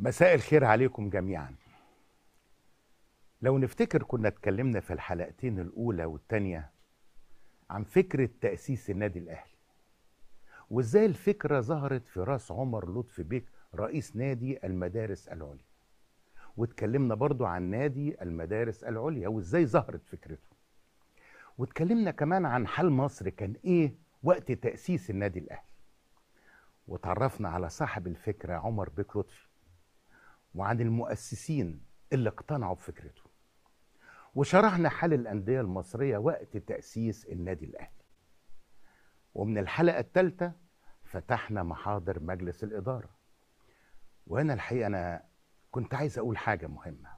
مساء الخير عليكم جميعا لو نفتكر كنا اتكلمنا في الحلقتين الأولى والتانية عن فكرة تأسيس النادي الأهلي وإزاي الفكرة ظهرت في راس عمر لطفي بيك رئيس نادي المدارس العليا واتكلمنا برضو عن نادي المدارس العليا وإزاي ظهرت فكرته واتكلمنا كمان عن حال مصر كان إيه وقت تأسيس النادي الأهلي وتعرفنا على صاحب الفكرة عمر بيك لطفي وعن المؤسسين اللي اقتنعوا بفكرته وشرحنا حال الأندية المصرية وقت تأسيس النادي الأهلي ومن الحلقة الثالثة فتحنا محاضر مجلس الإدارة وهنا الحقيقة أنا كنت عايز أقول حاجة مهمة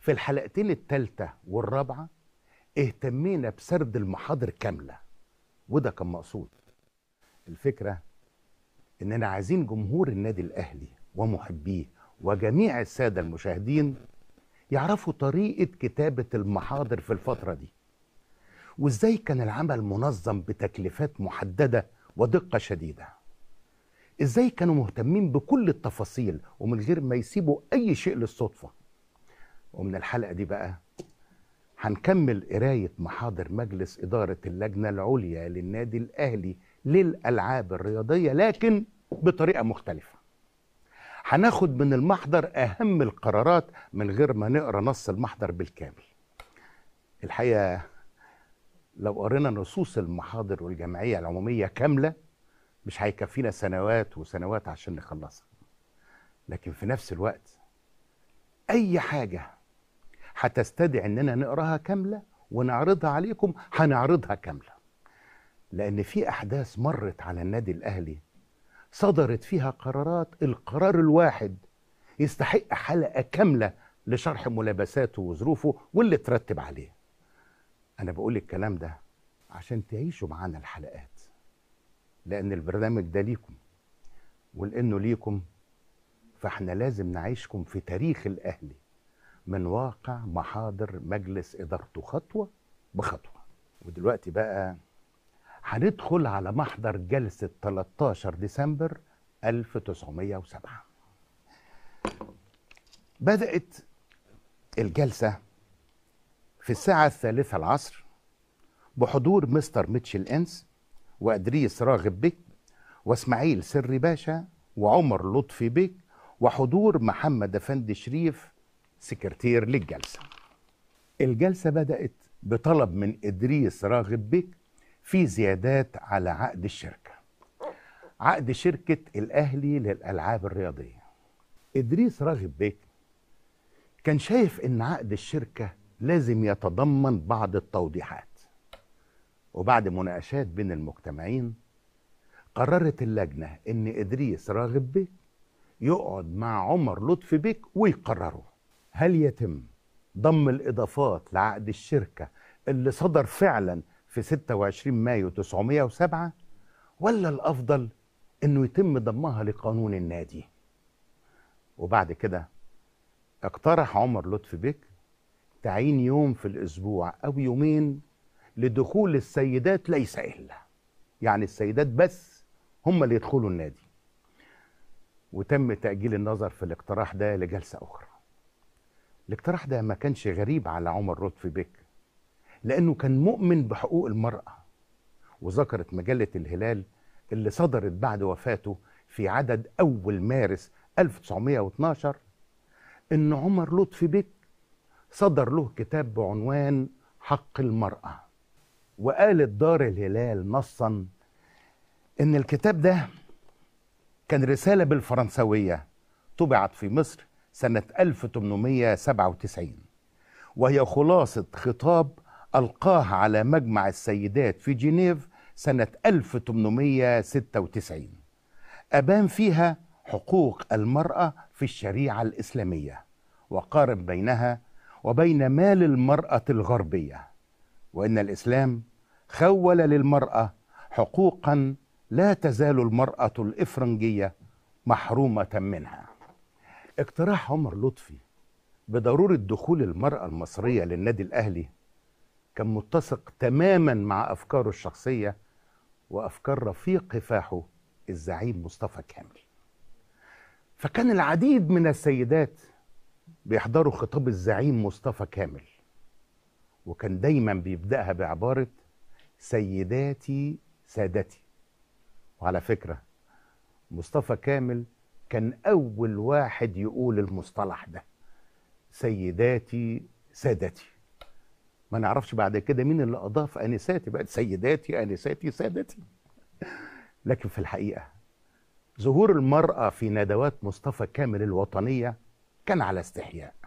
في الحلقتين الثالثة والرابعة اهتمينا بسرد المحاضر كاملة وده كان مقصود الفكرة إننا عايزين جمهور النادي الأهلي ومحبيه وجميع السادة المشاهدين يعرفوا طريقة كتابة المحاضر في الفترة دي وازاي كان العمل منظم بتكلفات محددة ودقة شديدة ازاي كانوا مهتمين بكل التفاصيل ومن غير ما يسيبوا اي شيء للصدفة ومن الحلقة دي بقى هنكمل قراية محاضر مجلس إدارة اللجنة العليا للنادي الأهلي للألعاب الرياضية لكن بطريقة مختلفة هناخد من المحضر أهم القرارات من غير ما نقرأ نص المحضر بالكامل الحقيقة لو قرينا نصوص المحاضر والجمعية العمومية كاملة مش هيكفينا سنوات وسنوات عشان نخلصها لكن في نفس الوقت أي حاجة هتستدعي إننا نقراها كاملة ونعرضها عليكم هنعرضها كاملة لأن في أحداث مرت على النادي الأهلي صدرت فيها قرارات القرار الواحد يستحق حلقة كاملة لشرح ملابساته وظروفه واللي ترتب عليه أنا بقول الكلام ده عشان تعيشوا معانا الحلقات لأن البرنامج ده ليكم ولأنه ليكم فاحنا لازم نعيشكم في تاريخ الأهلي من واقع محاضر مجلس إدارته خطوة بخطوة ودلوقتي بقى هندخل على محضر جلسة 13 ديسمبر 1907 بدأت الجلسة في الساعة الثالثة العصر بحضور مستر ميتشل إنس وأدريس راغب بيك وإسماعيل سري باشا وعمر لطفي بيك وحضور محمد أفندي شريف سكرتير للجلسة الجلسة بدأت بطلب من إدريس راغب بيك في زيادات على عقد الشركة عقد شركة الأهلي للألعاب الرياضية إدريس راغب بيك كان شايف إن عقد الشركة لازم يتضمن بعض التوضيحات وبعد مناقشات بين المجتمعين قررت اللجنة إن إدريس راغب بيك يقعد مع عمر لطفي بيك ويقرروا هل يتم ضم الإضافات لعقد الشركة اللي صدر فعلا في 26 مايو 907 ولا الأفضل أنه يتم ضمها لقانون النادي وبعد كده اقترح عمر لطفي بك تعيين يوم في الأسبوع أو يومين لدخول السيدات ليس إلا يعني السيدات بس هم اللي يدخلوا النادي وتم تأجيل النظر في الاقتراح ده لجلسة أخرى الاقتراح ده ما كانش غريب على عمر لطفي بك لأنه كان مؤمن بحقوق المرأة وذكرت مجلة الهلال اللي صدرت بعد وفاته في عدد أول مارس 1912 إن عمر لطفي بك صدر له كتاب بعنوان حق المرأة وقالت دار الهلال نصا إن الكتاب ده كان رسالة بالفرنسوية طبعت في مصر سنة 1897 وهي خلاصة خطاب ألقاه على مجمع السيدات في جنيف سنة 1896 أبان فيها حقوق المرأة في الشريعة الإسلامية وقارن بينها وبين مال المرأة الغربية وإن الإسلام خول للمرأة حقوقا لا تزال المرأة الإفرنجية محرومة منها اقتراح عمر لطفي بضرورة دخول المرأة المصرية للنادي الأهلي كان متسق تماما مع أفكاره الشخصية وأفكار رفيق كفاحه الزعيم مصطفى كامل فكان العديد من السيدات بيحضروا خطاب الزعيم مصطفى كامل وكان دايما بيبدأها بعبارة سيداتي سادتي وعلى فكرة مصطفى كامل كان أول واحد يقول المصطلح ده سيداتي سادتي ما نعرفش بعد كده مين اللي اضاف انساتي بقت سيداتي انساتي سادتي لكن في الحقيقه ظهور المراه في ندوات مصطفى كامل الوطنيه كان على استحياء